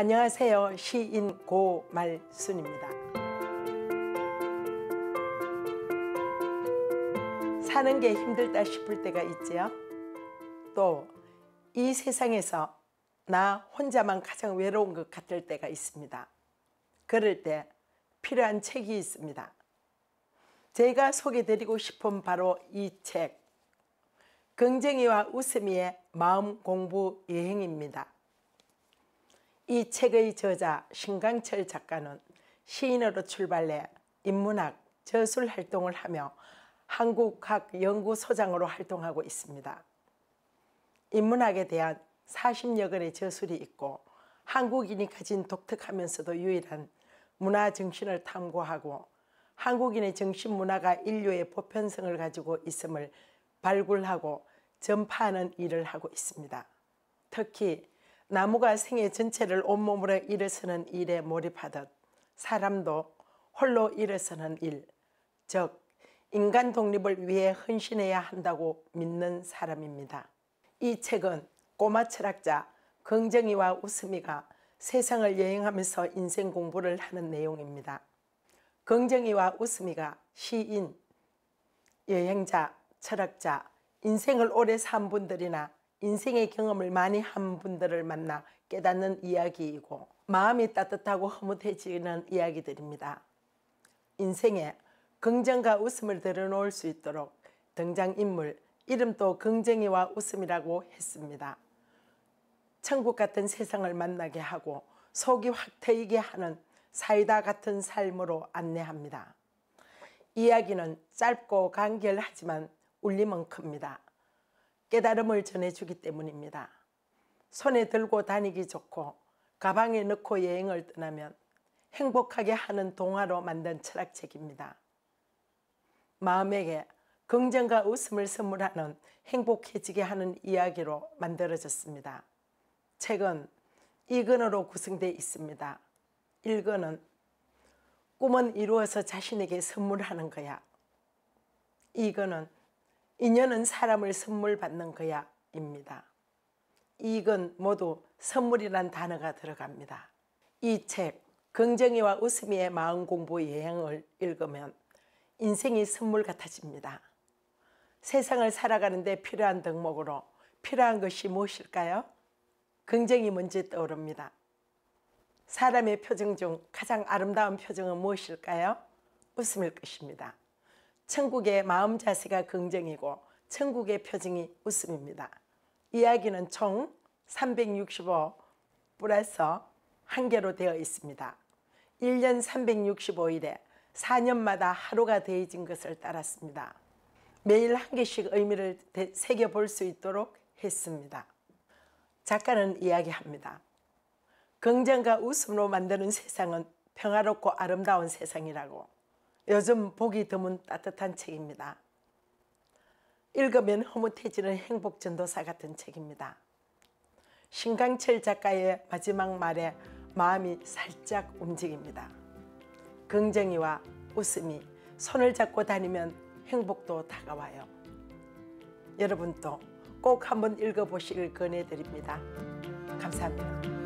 안녕하세요. 시인 고말순입니다. 사는 게 힘들다 싶을 때가 있지요. 또 이 세상에서 나 혼자만 가장 외로운 것 같을 때가 있습니다. 그럴 때 필요한 책이 있습니다. 제가 소개드리고 싶은 바로 이 책, 긍정이와 웃음이의 마음 공부 여행입니다. 이 책의 저자 신강철 작가는 시인으로 출발해 인문학, 저술 활동을 하며 한국학 연구소장으로 활동하고 있습니다. 인문학에 대한 40여 권의 저술이 있고 한국인이 가진 독특하면서도 유일한 문화 정신을 탐구하고 한국인의 정신 문화가 인류의 보편성을 가지고 있음을 발굴하고 전파하는 일을 하고 있습니다. 특히 나무가 생애 전체를 온몸으로 일어서는 일에 몰입하듯 사람도 홀로 일어서는 일, 즉 인간 독립을 위해 헌신해야 한다고 믿는 사람입니다. 이 책은 꼬마 철학자 긍정이와 웃음이가 세상을 여행하면서 인생 공부를 하는 내용입니다. 긍정이와 웃음이가 시인, 여행자, 철학자, 인생을 오래 산 분들이나 인생의 경험을 많이 한 분들을 만나 깨닫는 이야기이고 마음이 따뜻하고 허무해지는 이야기들입니다. 인생에 긍정과 웃음을 들여놓을 수 있도록 등장인물 이름도 긍정이와 웃음이라고 했습니다. 천국 같은 세상을 만나게 하고 속이 확 트이게 하는 사이다 같은 삶으로 안내합니다. 이야기는 짧고 간결하지만 울림은 큽니다. 깨달음을 전해주기 때문입니다. 손에 들고 다니기 좋고 가방에 넣고 여행을 떠나면 행복하게 하는 동화로 만든 철학책입니다. 마음에게 긍정과 웃음을 선물하는 행복해지게 하는 이야기로 만들어졌습니다. 책은 2권으로 구성되 있습니다. 1권은 꿈은 이루어서 자신에게 선물하는 거야. 2권은 인연은 사람을 선물 받는 거야 입니다. 이익은 모두 선물이란 단어가 들어갑니다. 이 책 긍정이와 웃음이의 마음 공부 예행을 읽으면 인생이 선물 같아집니다. 세상을 살아가는데 필요한 덕목으로 필요한 것이 무엇일까요? 긍정이 먼저 떠오릅니다. 사람의 표정 중 가장 아름다운 표정은 무엇일까요? 웃음일 것입니다. 천국의 마음 자세가 긍정이고 천국의 표정이 웃음입니다. 이야기는 총365 플러스 한 개로 되어 있습니다. 1년 365일에 4년마다 하루가 되어진 것을 따랐습니다. 매일 한 개씩 의미를 새겨볼 수 있도록 했습니다. 작가는 이야기합니다. 긍정과 웃음으로 만드는 세상은 평화롭고 아름다운 세상이라고 요즘 보기 드문 따뜻한 책입니다. 읽으면 흐뭇해지는 행복전도사 같은 책입니다. 신강철 작가의 마지막 말에 마음이 살짝 움직입니다. 긍정이와 웃음이 손을 잡고 다니면 행복도 다가와요. 여러분도 꼭 한번 읽어보시길 권해드립니다. 감사합니다.